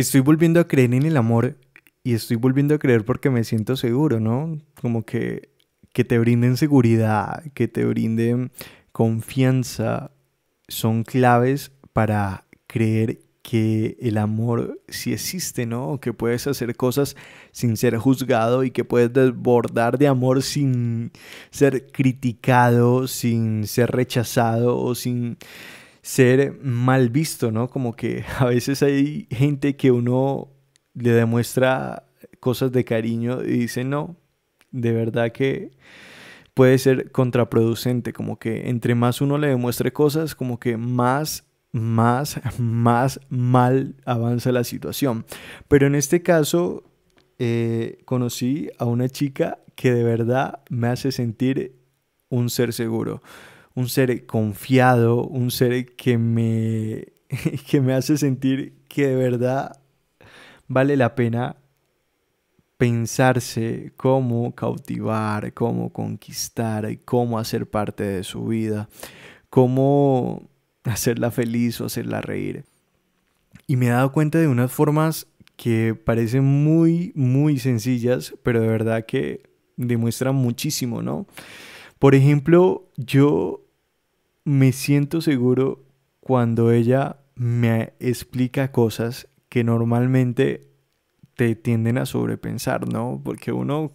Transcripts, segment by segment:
estoy volviendo a creer en el amor y estoy volviendo a creer porque me siento seguro, ¿no? Como que, que te brinden seguridad, que te brinden confianza, son claves para creer que el amor sí existe, ¿no? Que puedes hacer cosas sin ser juzgado y que puedes desbordar de amor sin ser criticado, sin ser rechazado o sin ser mal visto, ¿no? Como que a veces hay gente que uno le demuestra cosas de cariño y dice, no, de verdad que puede ser contraproducente, como que entre más uno le demuestre cosas, como que más más, más mal avanza la situación. Pero en este caso eh, conocí a una chica que de verdad me hace sentir un ser seguro un ser confiado, un ser que me, me hace sentir que de verdad vale la pena pensarse cómo cautivar, cómo conquistar, cómo hacer parte de su vida, cómo hacerla feliz o hacerla reír. Y me he dado cuenta de unas formas que parecen muy, muy sencillas, pero de verdad que demuestran muchísimo, ¿no? Por ejemplo, yo me siento seguro cuando ella me explica cosas que normalmente te tienden a sobrepensar, ¿no? Porque uno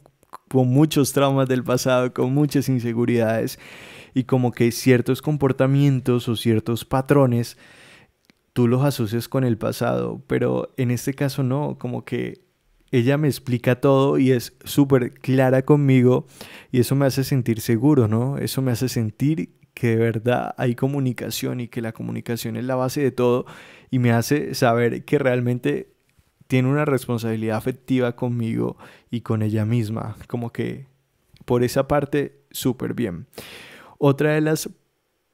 con muchos traumas del pasado, con muchas inseguridades y como que ciertos comportamientos o ciertos patrones tú los asocias con el pasado, pero en este caso no, como que ella me explica todo y es súper clara conmigo y eso me hace sentir seguro, ¿no? Eso me hace sentir que de verdad hay comunicación y que la comunicación es la base de todo y me hace saber que realmente tiene una responsabilidad afectiva conmigo y con ella misma. Como que por esa parte, súper bien. Otra de las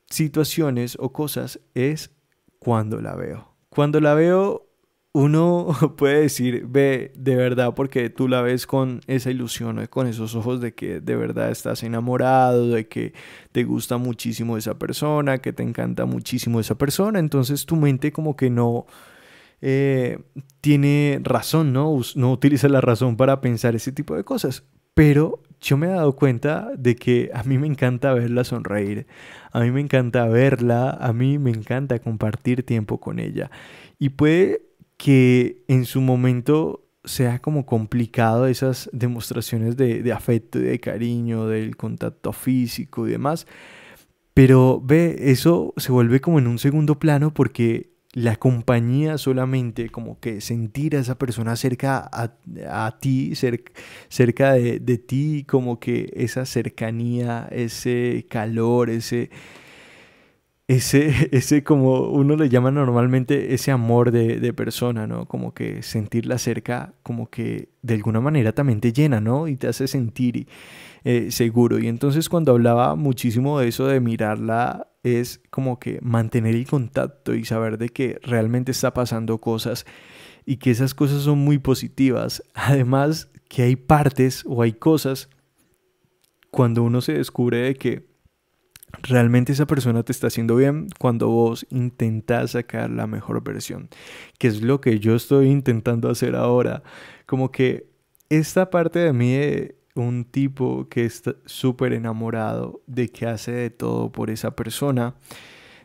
situaciones o cosas es cuando la veo. Cuando la veo uno puede decir, ve, de verdad, porque tú la ves con esa ilusión, con esos ojos de que de verdad estás enamorado, de que te gusta muchísimo esa persona, que te encanta muchísimo esa persona, entonces tu mente como que no eh, tiene razón, ¿no? No utiliza la razón para pensar ese tipo de cosas. Pero yo me he dado cuenta de que a mí me encanta verla sonreír, a mí me encanta verla, a mí me encanta compartir tiempo con ella. Y puede que en su momento sea como complicado esas demostraciones de, afecto de cariño, del contacto físico y demás. Pero ve, eso se vuelve como en un segundo plano porque la compañía solamente como que sentir a esa persona cerca a, ti, cerca, cerca de, de ti, como que esa cercanía, ese calor, ese ese, ese como uno le llama normalmente ese amor de, persona, ¿no? Como que sentirla cerca, como que de alguna manera también te llena, ¿no? Y te hace sentir eh, seguro. Y entonces cuando hablaba muchísimo de eso, de mirarla, es como que mantener el contacto y saber de que realmente está pasando cosas y que esas cosas son muy positivas. Además que hay partes o hay cosas cuando uno se descubre de que realmente esa persona te está haciendo bien cuando vos intentas sacar la mejor versión, que es lo que yo estoy intentando hacer ahora. Como que esta parte de mí, un tipo que está súper enamorado, de que hace de todo por esa persona,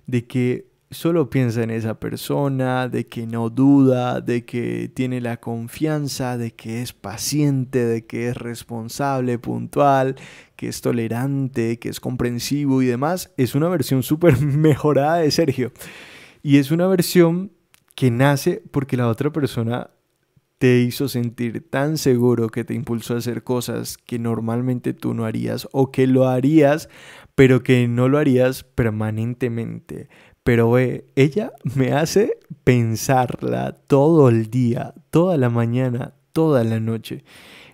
de que solo piensa en esa persona, de que no duda, de que tiene la confianza, de que es paciente, de que es responsable, puntual, que es tolerante, que es comprensivo y demás, es una versión súper mejorada de Sergio. Y es una versión que nace porque la otra persona te hizo sentir tan seguro que te impulsó a hacer cosas que normalmente tú no harías o que lo harías, pero que no lo harías permanentemente, pero ve, ella me hace pensarla todo el día, toda la mañana, toda la noche.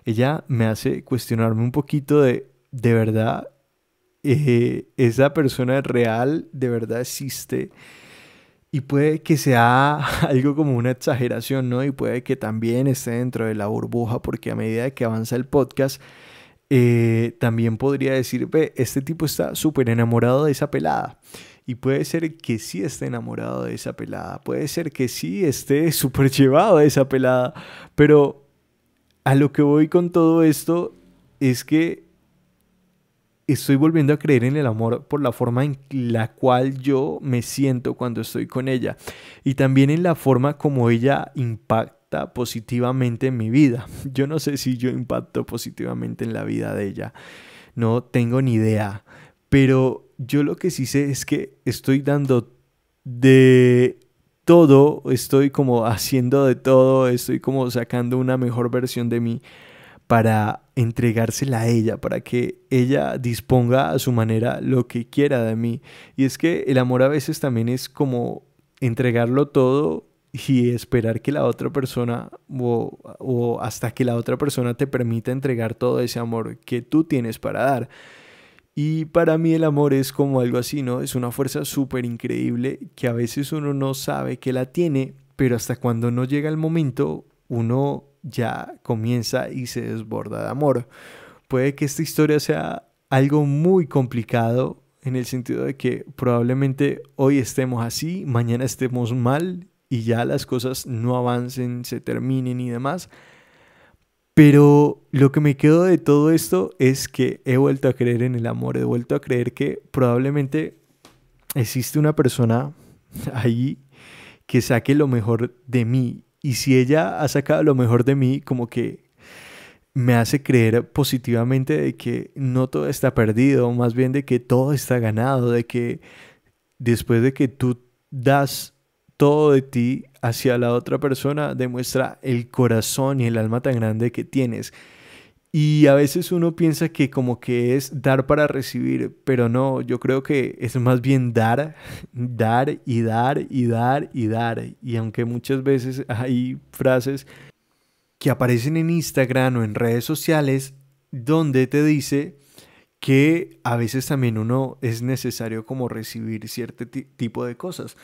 Ella me hace cuestionarme un poquito de, de verdad, eh, esa persona real de verdad existe. Y puede que sea algo como una exageración, ¿no? Y puede que también esté dentro de la burbuja, porque a medida que avanza el podcast, eh, también podría decir, ve, este tipo está súper enamorado de esa pelada. Y puede ser que sí esté enamorado de esa pelada, puede ser que sí esté súper llevado de esa pelada, pero a lo que voy con todo esto es que estoy volviendo a creer en el amor por la forma en la cual yo me siento cuando estoy con ella y también en la forma como ella impacta positivamente en mi vida. Yo no sé si yo impacto positivamente en la vida de ella, no tengo ni idea, pero yo lo que sí sé es que estoy dando de todo, estoy como haciendo de todo, estoy como sacando una mejor versión de mí para entregársela a ella, para que ella disponga a su manera lo que quiera de mí. Y es que el amor a veces también es como entregarlo todo y esperar que la otra persona o, o hasta que la otra persona te permita entregar todo ese amor que tú tienes para dar. Y para mí el amor es como algo así, ¿no? Es una fuerza súper increíble que a veces uno no sabe que la tiene, pero hasta cuando no llega el momento, uno ya comienza y se desborda de amor. Puede que esta historia sea algo muy complicado en el sentido de que probablemente hoy estemos así, mañana estemos mal y ya las cosas no avancen, se terminen y demás. Pero lo que me quedo de todo esto es que he vuelto a creer en el amor, he vuelto a creer que probablemente existe una persona ahí que saque lo mejor de mí. Y si ella ha sacado lo mejor de mí, como que me hace creer positivamente de que no todo está perdido, más bien de que todo está ganado, de que después de que tú das todo de ti hacia la otra persona demuestra el corazón y el alma tan grande que tienes. Y a veces uno piensa que como que es dar para recibir, pero no, yo creo que es más bien dar, dar y dar y dar y dar. Y aunque muchas veces hay frases que aparecen en Instagram o en redes sociales donde te dice que a veces también uno es necesario como recibir cierto tipo de cosas.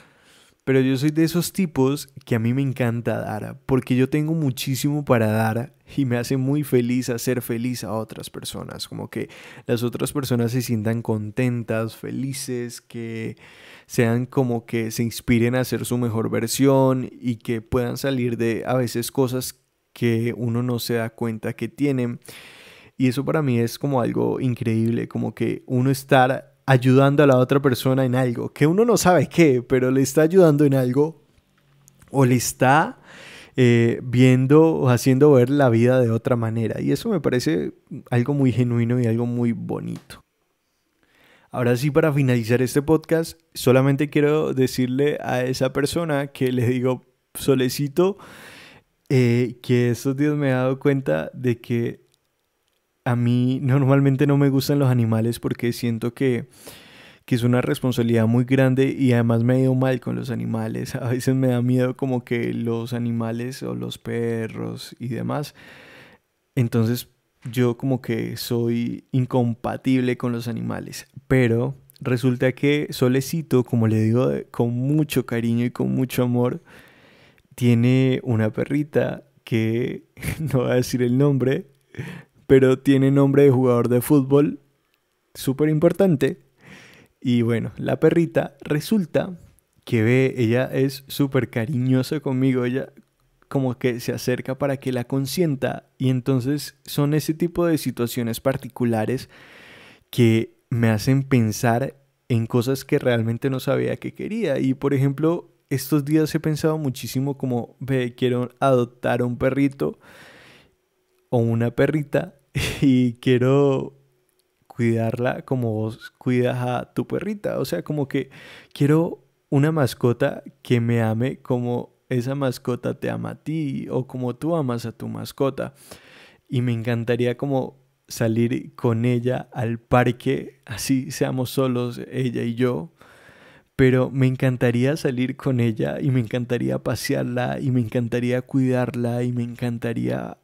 Pero yo soy de esos tipos que a mí me encanta dar, porque yo tengo muchísimo para dar y me hace muy feliz hacer feliz a otras personas, como que las otras personas se sientan contentas, felices, que sean como que se inspiren a hacer su mejor versión y que puedan salir de a veces cosas que uno no se da cuenta que tienen. Y eso para mí es como algo increíble, como que uno estar ayudando a la otra persona en algo, que uno no sabe qué, pero le está ayudando en algo o le está eh, viendo o haciendo ver la vida de otra manera. Y eso me parece algo muy genuino y algo muy bonito. Ahora sí, para finalizar este podcast, solamente quiero decirle a esa persona que le digo, solecito, eh, que estos días me he dado cuenta de que a mí normalmente no me gustan los animales porque siento que, que es una responsabilidad muy grande y además me ha ido mal con los animales. A veces me da miedo como que los animales o los perros y demás. Entonces yo como que soy incompatible con los animales. Pero resulta que Solecito, como le digo con mucho cariño y con mucho amor, tiene una perrita que no voy a decir el nombre, pero tiene nombre de jugador de fútbol, súper importante. Y bueno, la perrita resulta que ve, ella es súper cariñosa conmigo, ella como que se acerca para que la consienta y entonces son ese tipo de situaciones particulares que me hacen pensar en cosas que realmente no sabía que quería y por ejemplo estos días he pensado muchísimo como ve quiero adoptar a un perrito o una perrita y quiero cuidarla como vos cuidas a tu perrita. O sea, como que quiero una mascota que me ame como esa mascota te ama a ti o como tú amas a tu mascota. Y me encantaría como salir con ella al parque, así seamos solos ella y yo. Pero me encantaría salir con ella y me encantaría pasearla y me encantaría cuidarla y me encantaría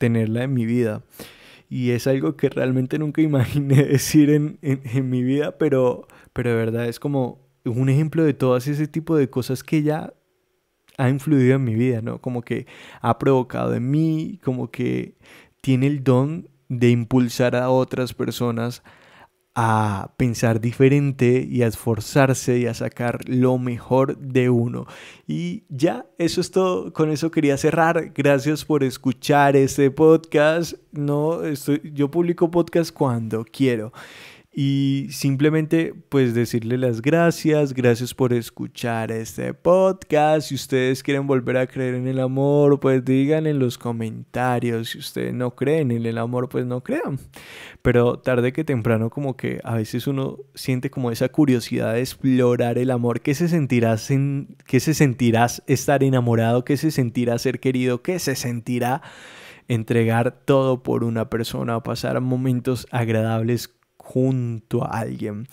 tenerla en mi vida. Y es algo que realmente nunca imaginé decir en, mi vida, pero, pero de verdad es como un ejemplo de todas ese tipo de cosas que ya ha influido en mi vida, ¿no? Como que ha provocado en mí, como que tiene el don de impulsar a otras personas a pensar diferente y a esforzarse y a sacar lo mejor de uno. Y ya, eso es todo. Con eso quería cerrar. Gracias por escuchar este podcast. No, estoy, yo publico podcast cuando quiero y simplemente pues decirle las gracias, gracias por escuchar este podcast, si ustedes quieren volver a creer en el amor, pues digan en los comentarios, si ustedes no creen en el amor, pues no crean, pero tarde que temprano como que a veces uno siente como esa curiosidad de explorar el amor, qué se sentirá, qué se sentirá estar enamorado, qué se sentirá ser querido, qué se sentirá entregar todo por una persona, pasar momentos agradables junto a alguien.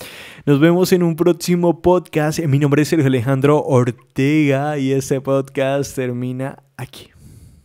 Nos vemos en un próximo podcast. Mi nombre es Sergio Alejandro Ortega y este podcast termina aquí.